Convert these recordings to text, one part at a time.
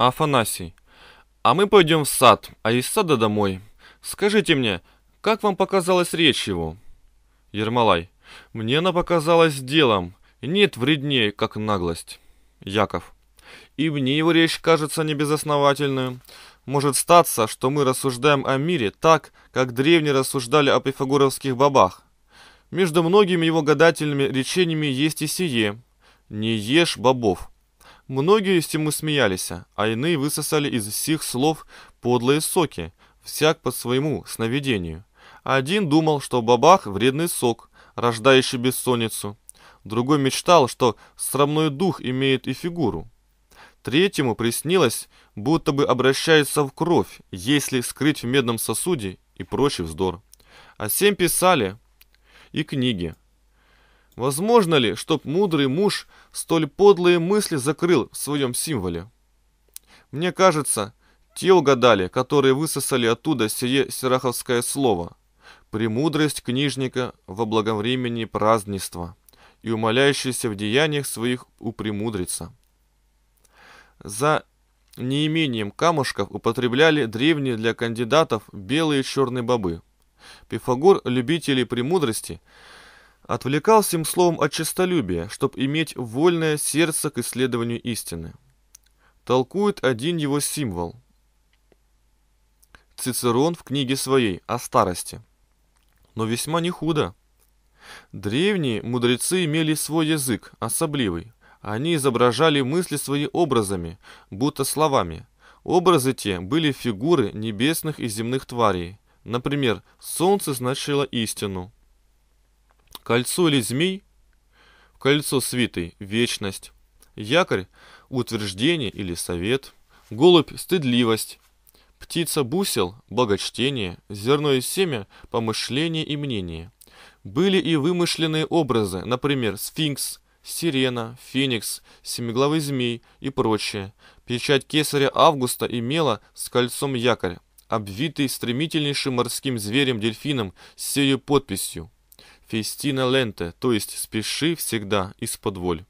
Афанасий. А мы пойдем в сад, а из сада домой. Скажите мне, как вам показалась речь его? Ермолай. Мне она показалась делом. Нет вреднее, как наглость. Яков. И мне его речь кажется небезосновательной. Может статься, что мы рассуждаем о мире так, как древние рассуждали о пифагоровских бабах. Между многими его гадательными речениями есть и сие. «Не ешь бобов». Многие из тему смеялись, а иные высосали из всех слов подлые соки, всяк по своему сновидению. Один думал, что бабах – вредный сок, рождающий бессонницу. Другой мечтал, что срамной дух имеет и фигуру. Третьему приснилось, будто бы обращается в кровь, если скрыть в медном сосуде и прочий вздор. А семь писали и книги. Возможно ли, чтоб мудрый муж столь подлые мысли закрыл в своем символе? Мне кажется, те угадали, которые высосали оттуда сие сераховское слово. Премудрость книжника во благовремении празднества и умоляющийся в деяниях своих у упремудрится. За неимением камушков употребляли древние для кандидатов белые и черные бобы. Пифагор любителей премудрости – Отвлекал всем словом от честолюбия, чтобы иметь вольное сердце к исследованию истины. Толкует один его символ. Цицерон в книге своей о старости. Но весьма не худо. Древние мудрецы имели свой язык, особливый. Они изображали мысли свои образами, будто словами. Образы те были фигуры небесных и земных тварей. Например, солнце значило истину – Кольцо или змей? В кольцо свитой – вечность. Якорь – утверждение или совет. Голубь – стыдливость. Птица – бусел, благочтение. Зерно и семя – помышление и мнение. Были и вымышленные образы, например, сфинкс, сирена, феникс, семиглавый змей и прочее. Печать кесаря Августа имела с кольцом якорь, обвитый стремительнейшим морским зверем-дельфином с сею подписью – Фестина ленте, то есть спеши всегда из-под воль.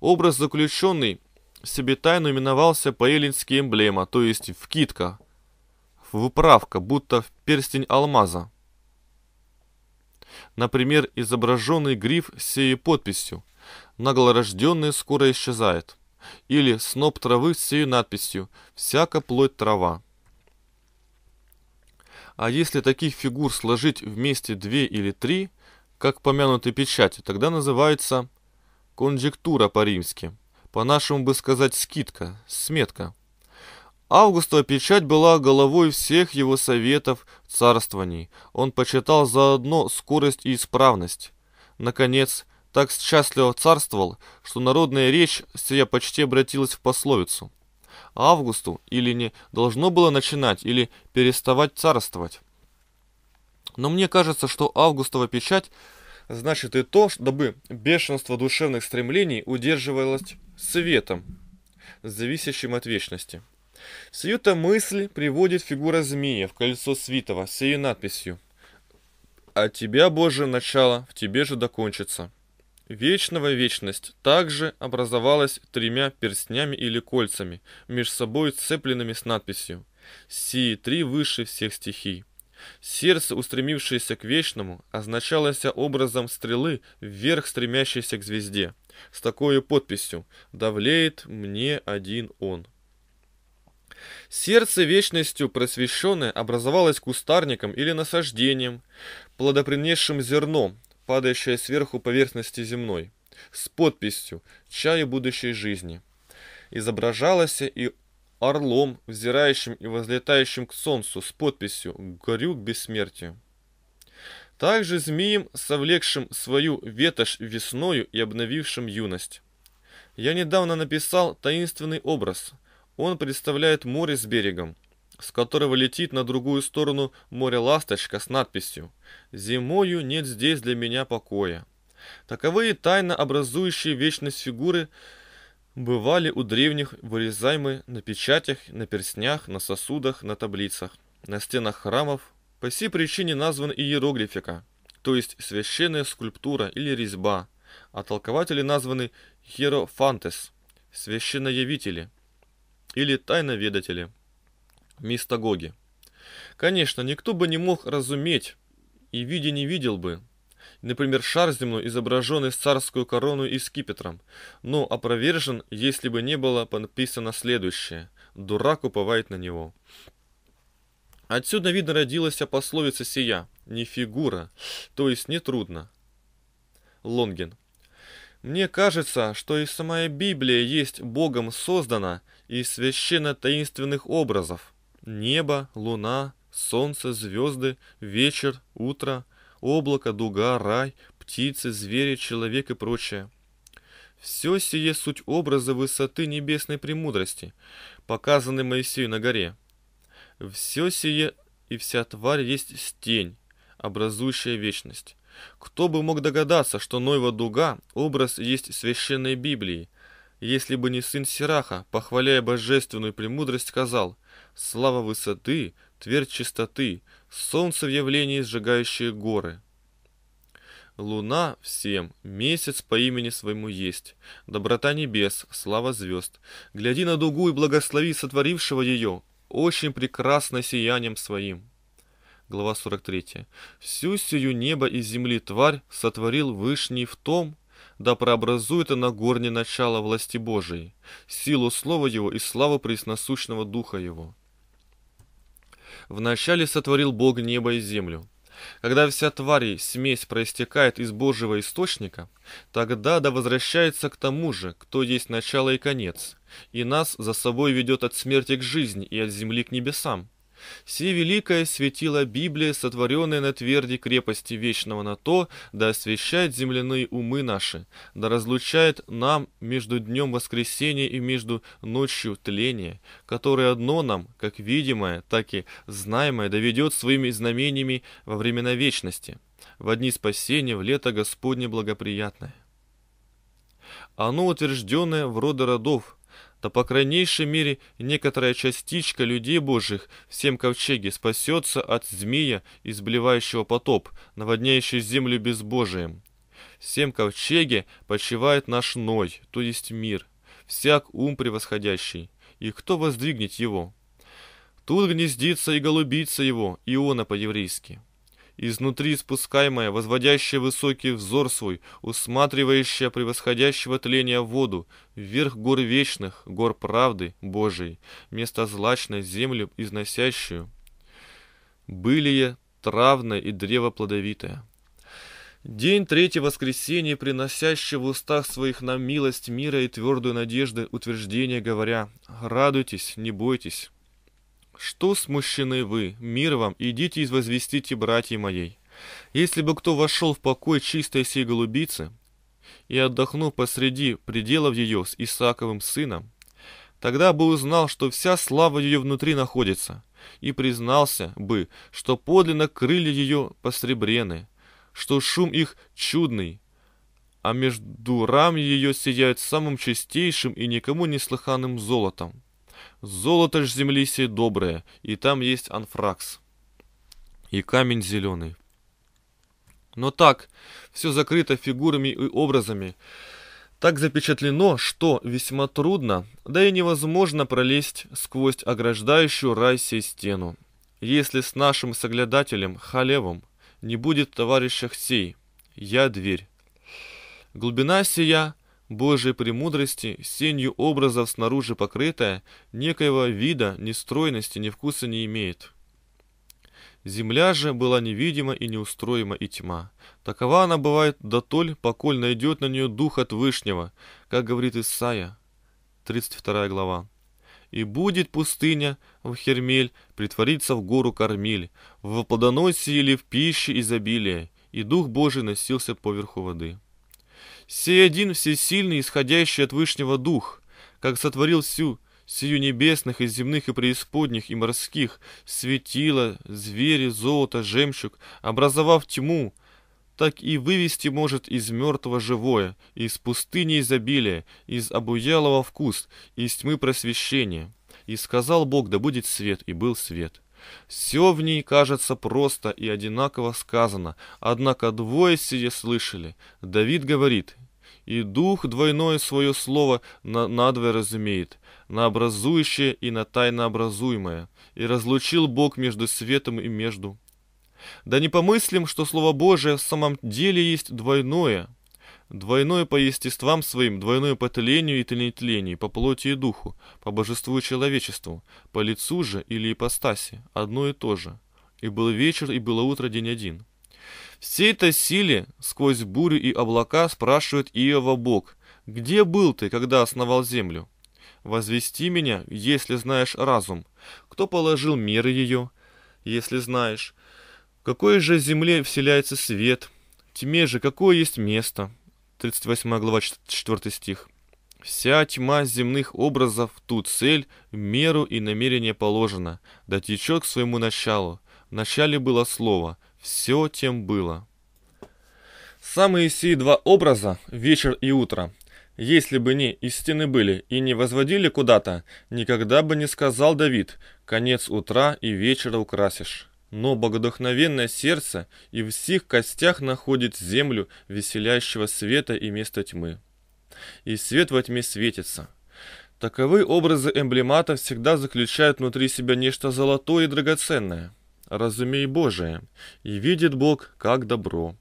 Образ заключенный себе тайну именовался по-эллински эмблема, то есть вкидка, выправка, будто в перстень алмаза. Например, изображенный гриф с сей подписью «Наглорожденный скоро исчезает» или «Сноп травы с сей надписью «Всяко плоть трава». А если таких фигур сложить вместе две или три, как помянутой печатью, тогда называется конъюнктура по-римски. По-нашему бы сказать скидка, сметка. Августова печать была головой всех его советов, царствований. Он почитал заодно скорость и исправность. Наконец, так счастливо царствовал, что народная речь сия почти обратилась в пословицу. Августу или не должно было начинать или переставать царствовать. Но мне кажется, что августова печать значит и то, чтобы бешенство душевных стремлений удерживалось светом, зависящим от вечности. Сию-то мысль приводит фигура змея в кольцо свитого с ее надписью «От «А тебя, Боже, начало, в тебе же докончится». Вечного вечность также образовалась тремя перстнями или кольцами, между собой цепленными с надписью «Си» три выше всех стихий». Сердце, устремившееся к вечному, означалось образом стрелы вверх, стремящейся к звезде, с такой подписью «Давлеет мне один он». Сердце вечностью просвещенное образовалось кустарником или насаждением, плодопринесшим зерном, падающее сверху поверхности земной, с подписью чаю будущей жизни». Изображалось и орлом, взирающим и возлетающим к солнцу с подписью «Горю к бессмертию». Также змеем, совлекшим свою ветошь весною и обновившим юность. Я недавно написал таинственный образ. Он представляет море с берегом, с которого летит на другую сторону море ласточка с надписью «Зимою нет здесь для меня покоя». Таковые тайно образующие вечность фигуры – бывали у древних вырезаемы на печатях, на перстнях, на сосудах, на таблицах, на стенах храмов. По сей причине назван иероглифика, то есть священная скульптура или резьба, а толкователи названы херофантес, священноявители или тайноведатели, мистагоги. Конечно, никто бы не мог разуметь и видя не видел бы, Например, шар земной, изображенный с царскую корону и скипетром. Но опровержен, если бы не было подписано следующее. Дурак уповает на него. Отсюда, видно, родилась пословица сия. Не фигура, то есть не трудно. Лонгин. Мне кажется, что и самая Библия есть Богом создана из священно-таинственных образов. Небо, луна, солнце, звезды, вечер, утро – облако, дуга, рай, птицы, звери, человек и прочее. Все сие суть образа высоты небесной премудрости, показанной Моисею на горе. Все сие и вся тварь есть стень, образующая вечность. Кто бы мог догадаться, что Нойва дуга – образ есть священной Библии, если бы не сын Сираха, похваляя божественную премудрость, сказал «Слава высоты, твердь чистоты, солнце в явлении сжигающее горы. Луна всем, месяц по имени своему есть, доброта небес, слава звезд. Гляди на дугу и благослови сотворившего ее, очень прекрасно сиянием своим. Глава 43. «Всю сию небо и земли тварь сотворил Вышний в том, да прообразует она горне начало власти Божией, силу слова его и славу пресносущного духа его. Вначале сотворил Бог небо и землю. Когда вся тварь смесь проистекает из Божьего источника, тогда да возвращается к тому же, кто есть начало и конец, и нас за собой ведет от смерти к жизни и от земли к небесам. Все великое светила Библии сотворенная на тверди крепости вечного на то, да освещает земляные умы наши, да разлучает нам между днем воскресения и между ночью тления, которое одно нам, как видимое, так и знаемое, доведет своими знамениями во времена вечности, в одни спасения, в лето Господне благоприятное. Оно утвержденное в роды родов – то по крайнейшей мере некоторая частичка людей божьих всем ковчеге спасется от змея, изблевающего потоп, наводняющий землю безбожием. В всем ковчеге почивает наш Ной, то есть мир, всяк ум превосходящий, и кто воздвигнет его? Тут гнездится и голубится его, Иона по-еврейски изнутри спускаемая, возводящая высокий взор свой, усматривающая превосходящего тления воду, вверх гор вечных, гор правды Божией, место злачной землю износящую, Были былие травное и древо плодовитое. День третье воскресенье, приносящий в устах своих нам милость мира и твердую надежды утверждение, говоря «Радуйтесь, не бойтесь». «Что смущены вы? Мир вам! Идите и возвестите братья моей! Если бы кто вошел в покой чистой сей голубицы и отдохнул посреди пределов ее с Исааковым сыном, тогда бы узнал, что вся слава ее внутри находится, и признался бы, что подлинно крылья ее посребрены, что шум их чудный, а между рам ее сияют самым чистейшим и никому не слыханным золотом. Золото ж земли сей доброе, и там есть анфракс. И камень зеленый. Но так, все закрыто фигурами и образами. Так запечатлено, что весьма трудно, да и невозможно пролезть сквозь ограждающую рай сей стену. Если с нашим соглядателем Халевом не будет товарища сей, я дверь. Глубина сия Божьей премудрости, сенью образов снаружи покрытая, некоего вида, ни стройности, ни вкуса не имеет. Земля же была невидима и неустроима и тьма. Такова она бывает дотоль, поколь найдет на нее дух от Вышнего, как говорит Исаия, 32 глава. «И будет пустыня в Хермель притвориться в гору Кормиль, в плодоносии или в пище изобилия, и Дух Божий носился поверху воды». Сей один всесильный, исходящий от Вышнего Дух, как сотворил всю сию небесных и земных и преисподних и морских, светила, звери, золото, жемчуг, образовав тьму, так и вывести может из мертвого живое, из пустыни изобилия, из обуялого вкус, из тьмы просвещения. И сказал Бог, да будет свет, и был свет. Все в ней кажется просто и одинаково сказано, однако двое сие слышали. Давид говорит, «И дух двойное свое слово на надвое разумеет, на образующее и на тайнообразуемое, и разлучил Бог между светом и между». Да не помыслим, что Слово Божие в самом деле есть двойное – Двойное по естествам своим, двойное по тлению и тленетлению, по плоти и духу, по божеству и человечеству, по лицу же или ипостаси, одно и то же. И был вечер, и было утро, день один. Всей этой силе сквозь бурю и облака спрашивает Иова Бог, «Где был ты, когда основал землю?» «Возвести меня, если знаешь разум. Кто положил меры ее, если знаешь? В какой же земле вселяется свет? В тьме же какое есть место?» 38 глава, 4 стих. «Вся тьма земных образов тут цель, меру и намерение положено. да течет к своему началу. В начале было слово, все тем было». Самые сии два образа – вечер и утро. Если бы не истины были и не возводили куда-то, никогда бы не сказал Давид «конец утра и вечера украсишь» но богодохновенное сердце и в всех костях находит землю веселящего света и места тьмы. И свет во тьме светится. Таковы образы эмблемата всегда заключают внутри себя нечто золотое и драгоценное, разумей Божие, и видит Бог как добро.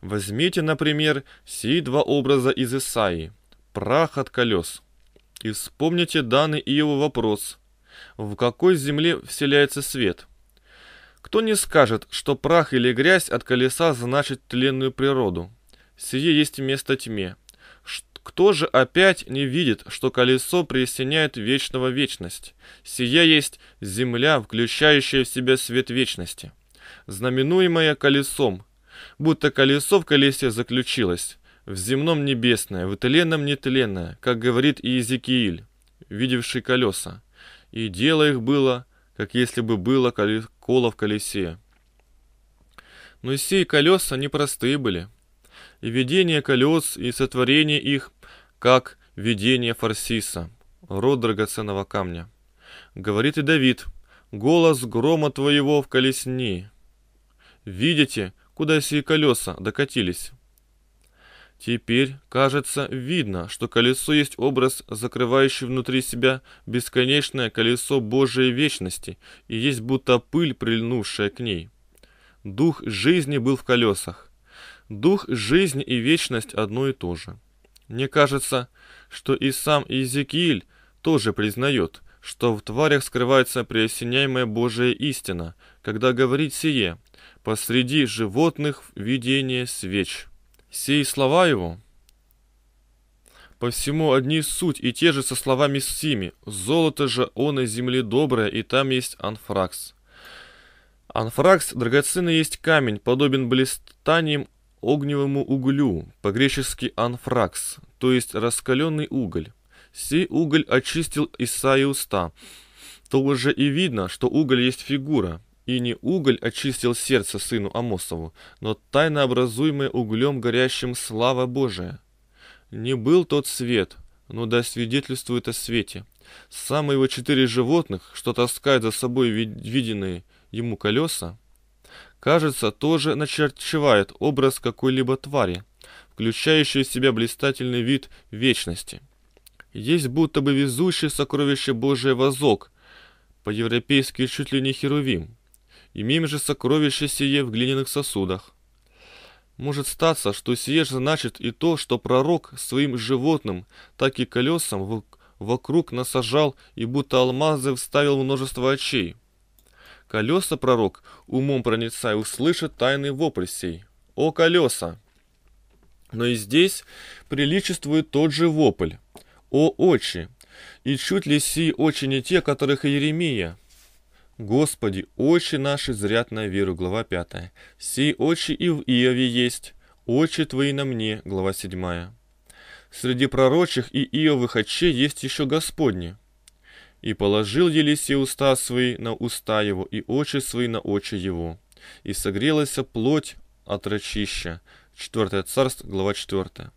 Возьмите, например, сей два образа из Исаии «Прах от колес» и вспомните данный Иову вопрос «В какой земле вселяется свет?» – кто не скажет, что прах или грязь от колеса значит тленную природу? Сие есть место тьме. Кто же опять не видит, что колесо присеняет вечного вечность? Сие есть земля, включающая в себя свет вечности, знаменуемая колесом, будто колесо в колесе заключилось, в земном небесное, в тленном нетленное, как говорит Иезекииль, видевший колеса. И дело их было, как если бы было кола в колесе. Но и сей колеса непростые были. И видение колес, и сотворение их, как видение фарсиса, род драгоценного камня. Говорит и Давид, голос грома твоего в колесни. Видите, куда сие колеса докатились? Теперь, кажется, видно, что колесо есть образ, закрывающий внутри себя бесконечное колесо Божией вечности, и есть будто пыль, прильнувшая к ней. Дух жизни был в колесах. Дух жизни и вечность одно и то же. Мне кажется, что и сам Иезекииль тоже признает, что в тварях скрывается преосеняемая Божья истина, когда говорит сие «посреди животных видение свеч». Сей слова его по всему одни суть и те же со словами Сими. Золото же он на земле доброе, и там есть анфракс. Анфракс драгоценный есть камень, подобен блистанием огневому углю, по-гречески анфракс, то есть раскаленный уголь. Сей уголь очистил Исаи уста. То уже и видно, что уголь есть фигура, и не уголь очистил сердце сыну Амосову, но тайно образуемая углем горящим слава Божия. Не был тот свет, но да свидетельствует о свете. Самые его четыре животных, что таскают за собой виденные ему колеса, кажется, тоже начерчевает образ какой-либо твари, включающий в себя блистательный вид вечности. Есть будто бы везущий сокровище Божие возок, по-европейски чуть ли не херувим, Имеем же сокровище сие в глиняных сосудах. Может статься, что сие же значит и то, что пророк своим животным, так и колесам вокруг насажал и будто алмазы вставил множество очей. Колеса пророк, умом проницая, услышит тайный вопль сей. «О колеса!» Но и здесь приличествует тот же вопль. «О очи!» И чуть ли си очи не те, которых и Еремия – Господи, очи наши зрят на веру, глава 5. Сей очи и в Иове есть, очи твои на мне, глава 7. Среди пророчих и Иовых очей есть еще Господни. И положил Елисей уста свои на уста его, и очи свои на очи его. И согрелась плоть от рачища. 4 царств, глава 4.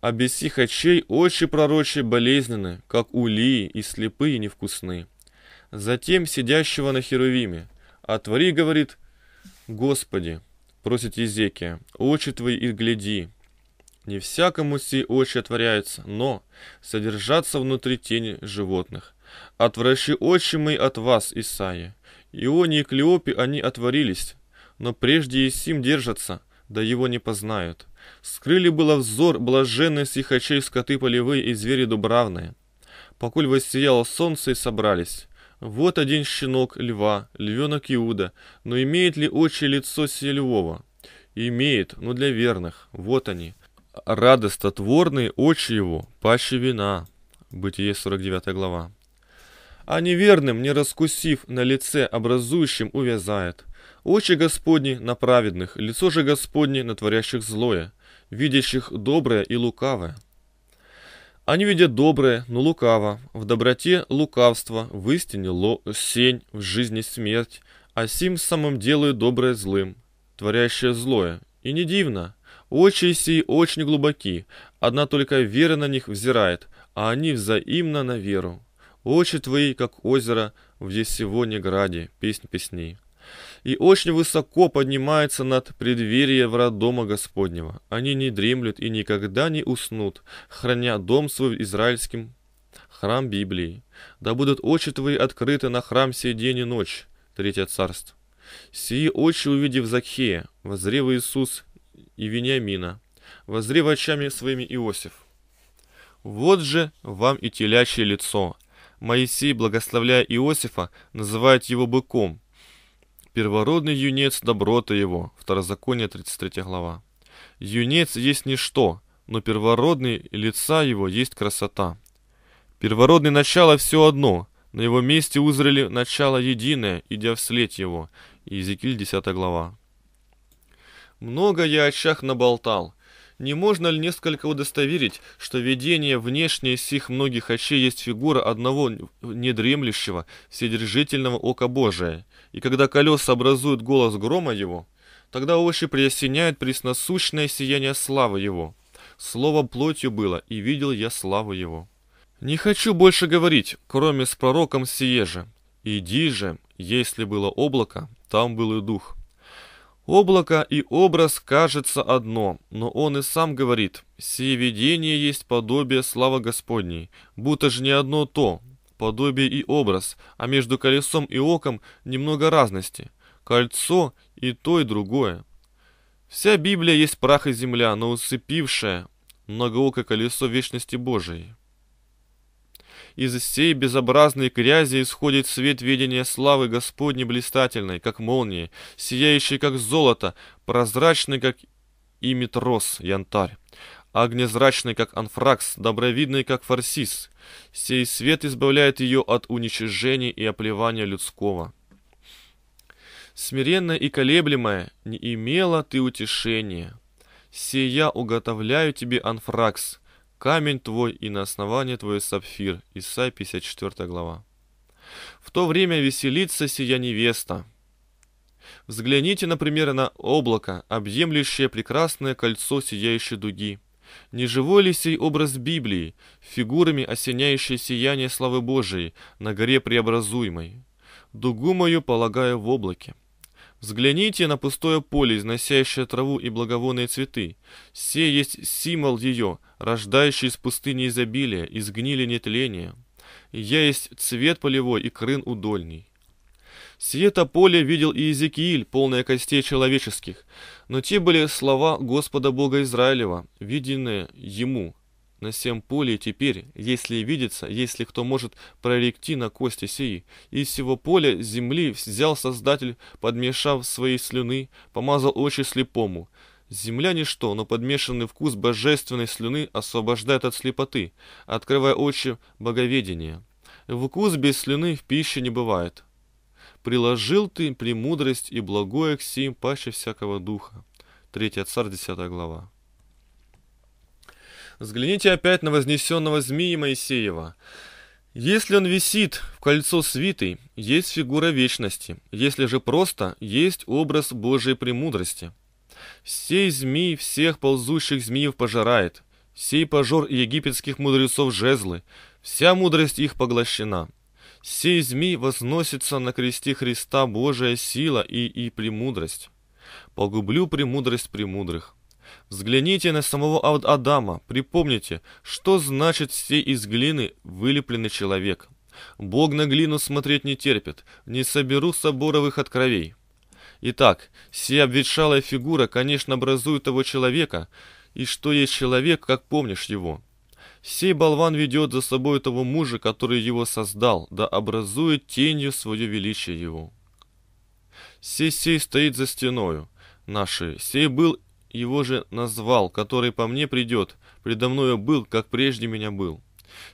А без сих очей очи пророчи болезненны, как улии, и слепые и невкусны затем сидящего на Херувиме. «Отвори, — говорит, — Господи, — просит Езекия, — очи твои и гляди». Не всякому си очи отворяются, но содержаться внутри тени животных. Отвращи очи мои от вас, Исаия. Ионе и Клеопе они отворились, но прежде и держатся, да его не познают. Скрыли было взор блаженные сих очей скоты полевые и звери дубравные. Покуль воссияло солнце и собрались. Вот один щенок льва, львенок Иуда, но имеет ли очи лицо сие львова? Имеет, но для верных, вот они. Радостотворные очи его, паще вина. Бытие 49 глава. А неверным, не раскусив, на лице образующим увязает. Очи Господни на праведных, лицо же Господне на творящих злое, видящих доброе и лукавое. Они видят доброе, но лукаво, в доброте лукавство, в истине ло сень, в жизни смерть, а сим самым делают доброе злым, творящее злое. И не дивно, очи сии очень глубоки, одна только вера на них взирает, а они взаимно на веру. Очи твои, как озеро, в есть сегодня граде, песнь песней и очень высоко поднимается над преддверием родома Господнего. Они не дремлют и никогда не уснут, храня дом свой израильским храм Библии. Да будут очи твои открыты на храм сей день и ночь. Третье царство. Сии очи увидев Закхея, возрев Иисус и Вениамина, возрев очами своими Иосиф. Вот же вам и телячье лицо. Моисей, благословляя Иосифа, называет его быком – первородный юнец доброта его. Второзаконие 33 глава. Юнец есть ничто, но первородный лица его есть красота. Первородный начало все одно, на его месте узрели начало единое, идя вслед его. Иезекииль 10 глава. Много я о чах наболтал, не можно ли несколько удостоверить, что видение внешнее сих многих очей есть фигура одного недремлющего, вседержительного ока Божия? И когда колеса образуют голос грома его, тогда овощи приясняют пресносущное сияние славы его. Слово плотью было, и видел я славу его. Не хочу больше говорить, кроме с пророком сие же. Иди же, если было облако, там был и дух. Облако и образ кажется одно, но он и сам говорит, «Сие видение есть подобие славы Господней, будто же не одно то, подобие и образ, а между колесом и оком немного разности, кольцо и то и другое». Вся Библия есть прах и земля, но усыпившая многоокое колесо вечности Божией из всей безобразной грязи исходит свет видения славы Господней блистательной, как молнии, сияющей, как золото, прозрачный, как имитрос, янтарь, огнезрачный, как анфракс, добровидный, как фарсис. Сей свет избавляет ее от уничижения и оплевания людского. Смиренная и колеблемая, не имела ты утешения. Сия уготовляю тебе анфракс, камень твой и на основании твое сапфир». Исай 54 глава. В то время веселится сия невеста. Взгляните, например, на облако, объемлющее прекрасное кольцо сияющей дуги. Не живой ли сей образ Библии, фигурами осеняющее сияние славы Божией на горе преобразуемой? Дугу мою полагаю в облаке. Взгляните на пустое поле, износящее траву и благовонные цветы. Все есть символ ее, рождающий из пустыни изобилия, из гнили нетления. я есть цвет полевой и крын удольный. Сие-то поле видел и Иезекииль, полное костей человеческих, но те были слова Господа Бога Израилева, виденные ему, на всем поле теперь, если видится, если кто может проректи на кости сии, из всего поля земли взял Создатель, подмешав своей слюны, помазал очи слепому. Земля ничто, но подмешанный вкус божественной слюны освобождает от слепоты, открывая очи боговедения. Вкус без слюны в пище не бывает. Приложил ты премудрость и благое к сим паще всякого духа. 3 Царь, 10 глава. Взгляните опять на вознесенного змея Моисеева. Если он висит в кольцо свитой, есть фигура вечности, если же просто, есть образ Божьей премудрости. Сей змей всех ползущих змеев пожирает, сей пожор египетских мудрецов жезлы, вся мудрость их поглощена. Сей змей возносится на кресте Христа Божия сила и, и премудрость. Погублю премудрость премудрых. Взгляните на самого Адама, припомните, что значит все из глины вылепленный человек. Бог на глину смотреть не терпит, не соберу соборовых откровей. Итак, все обветшалая фигура, конечно, образует того человека, и что есть человек, как помнишь его. Сей болван ведет за собой того мужа, который его создал, да образует тенью свое величие его. Сей-сей стоит за стеною нашей, сей был его же назвал, который по мне придет, предо мною был, как прежде меня был.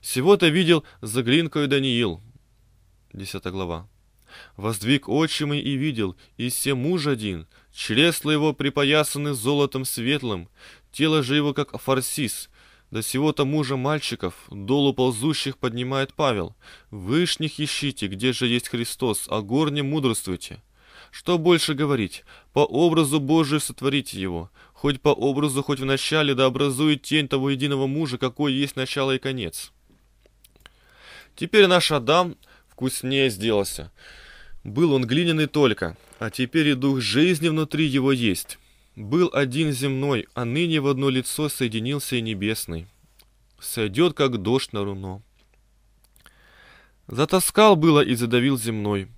Всего-то видел за глинкою Даниил. Десятая глава. Воздвиг очи и видел, и все муж один, чресла его припоясаны золотом светлым, тело же его как фарсис, до сего-то мужа мальчиков, долу ползущих поднимает Павел. Вышних ищите, где же есть Христос, а горне мудрствуйте. Что больше говорить? По образу Божию сотворите его. Хоть по образу, хоть в начале, да образует тень того единого мужа, какой есть начало и конец. Теперь наш Адам вкуснее сделался. Был он глиняный только, а теперь и дух жизни внутри его есть. Был один земной, а ныне в одно лицо соединился и небесный. Сойдет, как дождь на руно. Затаскал было и задавил земной.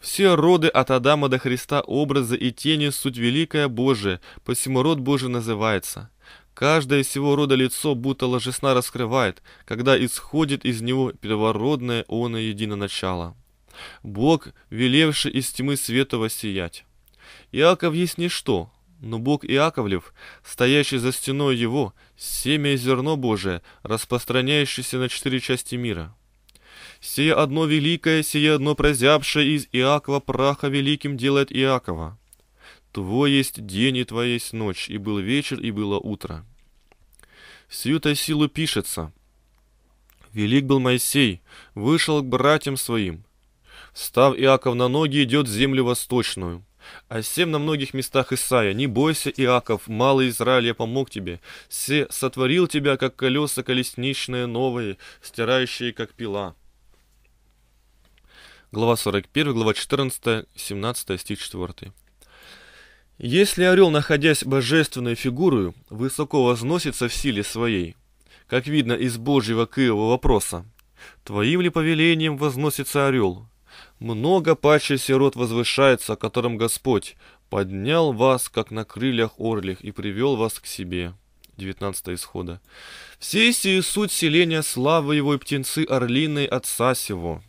Все роды от Адама до Христа образы и тени – суть великая Божия, посему род Божий называется. Каждое из всего рода лицо будто ложесна раскрывает, когда исходит из него первородное оно едино начало. Бог, велевший из тьмы светова сиять. Иаков есть ничто, но Бог Иаковлев, стоящий за стеной его, семя и зерно Божие, распространяющееся на четыре части мира – Сие одно великое, сие одно прозябшее из Иакова праха великим делает Иакова. Твой есть день и твоя есть ночь, и был вечер, и было утро. Всю-то силу пишется. Велик был Моисей, вышел к братьям своим. Став Иаков на ноги, идет в землю восточную. А сем на многих местах Исаия, не бойся, Иаков, малый Израиль, я помог тебе. все сотворил тебя, как колеса колесничные новые, стирающие, как пила глава 41, глава 14, 17 стих 4. «Если орел, находясь божественной фигурой, высоко возносится в силе своей, как видно из Божьего Киева вопроса, «Твоим ли повелением возносится орел?» «Много паче сирот возвышается, о котором Господь поднял вас, как на крыльях орлих, и привел вас к себе». 19 исхода. «Все сии суть селения славы его и птенцы орлиной отца сего».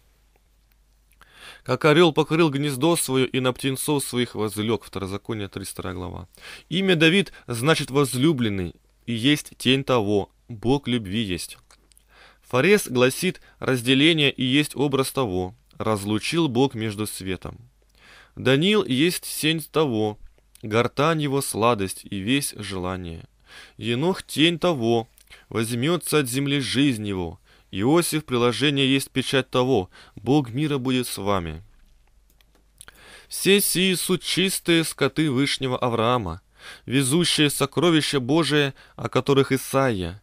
Как орел покрыл гнездо свое и на птенцов своих возлег. Второзаконие 32 глава. Имя Давид значит возлюбленный, и есть тень того. Бог любви есть. Форес гласит разделение и есть образ того. Разлучил Бог между светом. Даниил есть сень того. Гортань его сладость и весь желание. Енох тень того. Возьмется от земли жизнь его. Иосиф, приложение есть печать того, Бог мира будет с вами. Все сии суть чистые скоты Вышнего Авраама, везущие сокровища Божие, о которых Исаия.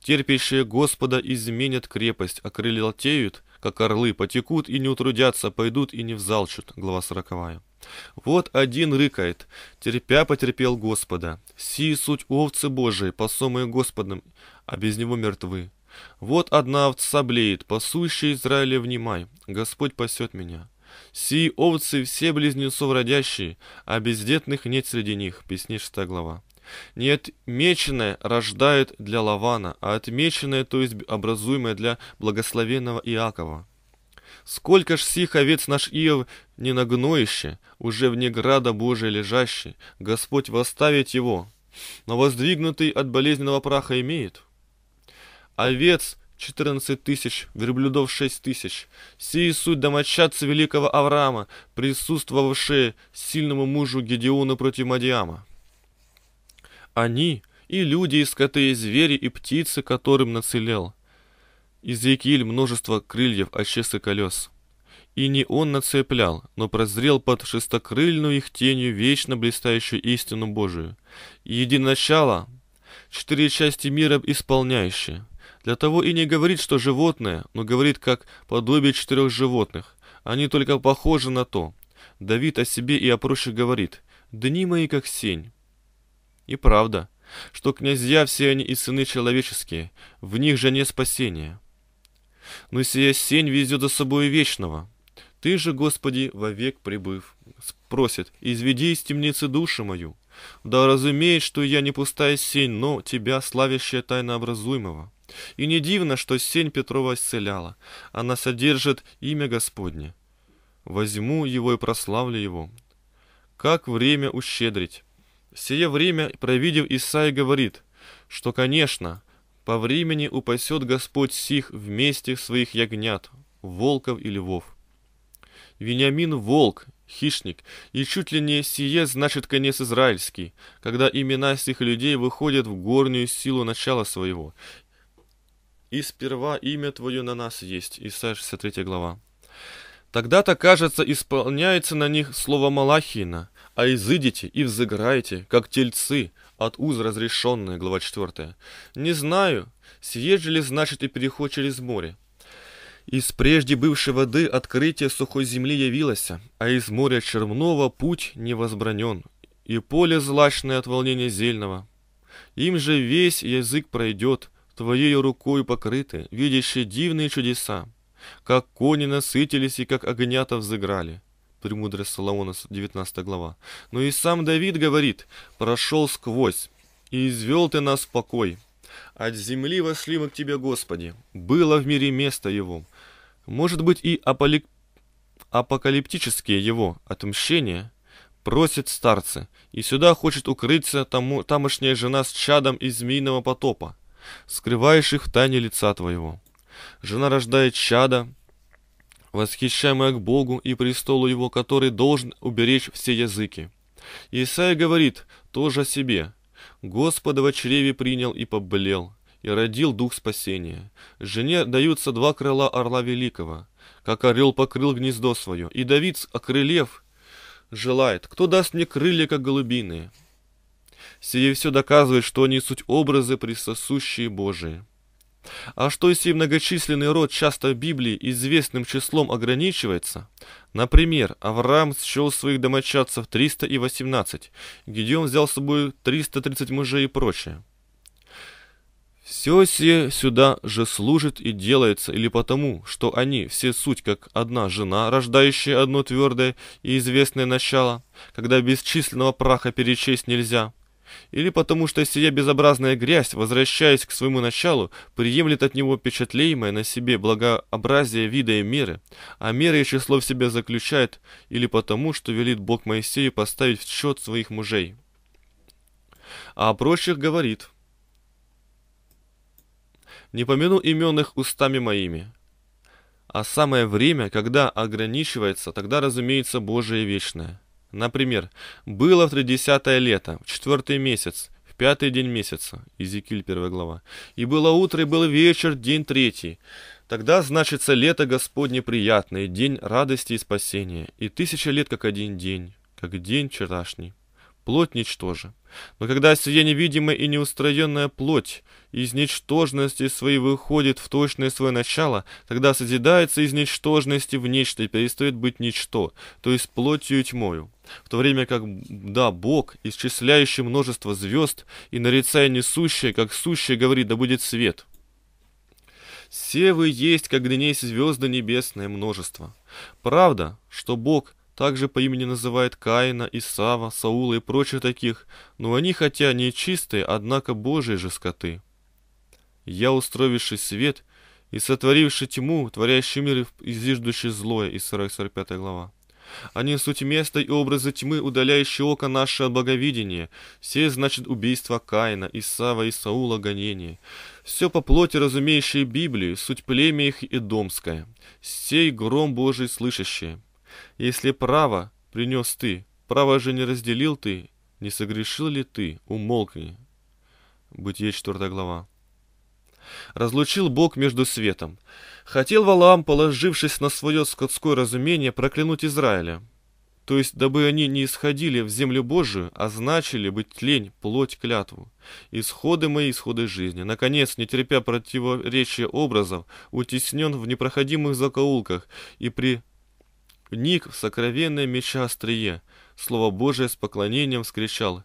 Терпящие Господа изменят крепость, окрылатеют, а как орлы, потекут и не утрудятся, пойдут и не взалчут. Глава сороковая. Вот один рыкает, терпя потерпел Господа. Си суть овцы Божии, посомые Господом, а без него мертвы. Вот одна овца блеет, пасущая Израиля внимай, Господь пасет меня. Сии овцы все близнецов родящие, а бездетных нет среди них. Песни 6 глава. Не отмеченное рождает для Лавана, а отмеченное, то есть образуемое для благословенного Иакова. Сколько ж сих овец наш Иов не нагноище, уже вне града Божия лежащий, Господь восставит его, но воздвигнутый от болезненного праха имеет – овец 14 тысяч, верблюдов 6 тысяч. Сии суть домочадцы великого Авраама, присутствовавшие сильному мужу Гедеону против Мадиама. Они и люди, и скоты, и звери, и птицы, которым нацелел. Из Екиль множество крыльев, очес и колес. И не он нацеплял, но прозрел под шестокрыльную их тенью вечно блистающую истину Божию. Единачало, четыре части мира исполняющие – для того и не говорит, что животное, но говорит как подобие четырех животных. Они только похожи на то. Давид о себе и о проще говорит «Дни мои как сень». И правда, что князья все они и сыны человеческие, в них же не спасение. Но сия сень везет за собой вечного. Ты же, Господи, вовек прибыв, спросит, изведи из темницы душу мою. Да разумеет, что я не пустая сень, но тебя, славящая тайна образуемого. И не дивно, что сень Петрова исцеляла. Она содержит имя Господне. Возьму его и прославлю его. Как время ущедрить? Сие время провидев Исаи говорит, что, конечно, по времени упасет Господь сих вместе своих ягнят, волков и львов. Вениамин – волк, хищник, и чуть ли не сие значит конец израильский, когда имена сих людей выходят в горнюю силу начала своего, и сперва имя Твое на нас есть». Исайя 63 глава. Тогда-то, кажется, исполняется на них слово Малахина, «А изыдите и взыграете, как тельцы, от уз разрешенные», глава 4. «Не знаю, съезжи значит, и переход через море». Из прежде бывшей воды открытие сухой земли явилось, а из моря черного путь невозбранен, и поле злачное от волнения зельного. Им же весь язык пройдет, Твоею рукой покрыты, видящие дивные чудеса, как кони насытились и как огнята взыграли. Премудрость Соломона, 19 глава. Но и сам Давид говорит, прошел сквозь, и извел ты нас в покой. От земли вошли мы к тебе, Господи, было в мире место его. Может быть и аполи... апокалиптические его отмщения просит старцы, и сюда хочет укрыться тому, тамошняя жена с чадом из змеиного потопа скрываешь их в тайне лица твоего. Жена рождает чада, восхищаемая к Богу и престолу его, который должен уберечь все языки. Исаия говорит тоже о себе. Господа в чреве принял и поблел, и родил дух спасения. Жене даются два крыла орла великого, как орел покрыл гнездо свое, и Давид, окрылев, желает, кто даст мне крылья, как голубиные, Сие все доказывает, что они суть образы, присосущие Божие, А что если многочисленный род часто в Библии известным числом ограничивается? Например, Авраам счел своих домочадцев 318, Гедеон взял с собой 330 мужей и прочее. Все сие сюда же служит и делается, или потому, что они все суть как одна жена, рождающая одно твердое и известное начало, когда бесчисленного праха перечесть нельзя – или потому что сия безобразная грязь, возвращаясь к своему началу, приемлет от него впечатлеемое на себе благообразие вида и меры, а меры и число в себе заключает, или потому что велит Бог Моисею поставить в счет своих мужей. А о прочих говорит. «Не помяну именных устами моими». А самое время, когда ограничивается, тогда разумеется Божие вечное. Например, «Было в тридесятое лето, в четвертый месяц, в пятый день месяца» Иезекииль 1 глава. «И было утро, и был вечер, день третий». Тогда значится лето Господне приятное, день радости и спасения, и тысяча лет как один день, как день вчерашний плоть ничтожа. Но когда сие невидимая и неустроенная плоть из ничтожности своей выходит в точное свое начало, тогда созидается из ничтожности в нечто и перестает быть ничто, то есть плотью и тьмою. В то время как, да, Бог, исчисляющий множество звезд и нарицая несущее, как сущее, говорит, да будет свет. Все вы есть, как дней звезды небесное множество. Правда, что Бог – также по имени называет Каина, Исава, Саула и прочих таких, но они хотя не чистые, однако Божии же скоты. Я, устроивший свет и сотворивший тьму, творящий мир и зиждущий злое, из 45 глава. Они суть места и образы тьмы, удаляющие око наше от благовидения. Все, значит, убийства Каина, Исава и Саула гонение. Все по плоти, разумеющие Библию, суть племя их и домское. Сей гром Божий слышащие. Если право принес ты, право же не разделил ты, не согрешил ли ты, умолкни. Бытие 4 глава. Разлучил Бог между светом. Хотел Валаам, положившись на свое скотское разумение, проклянуть Израиля. То есть, дабы они не исходили в землю Божию, а значили бы тлень, плоть, клятву. Исходы мои, исходы жизни. Наконец, не терпя противоречия образов, утеснен в непроходимых закоулках и при Ник в сокровенное меча острие, слово Божие с поклонением вскричал,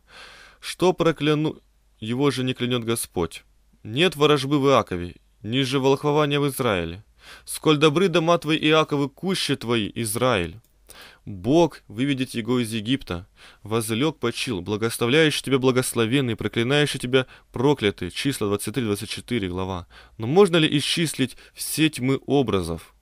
«Что прокляну...» Его же не клянет Господь. Нет ворожбы в Иакове, ниже волхвования в Израиле. Сколь добры дома твои Иаковы, кущи твои, Израиль. Бог, выведет его из Египта, возлег, почил, благословляющий тебя благословенный, проклинающий тебя проклятый, числа 23-24 глава. Но можно ли исчислить все тьмы образов?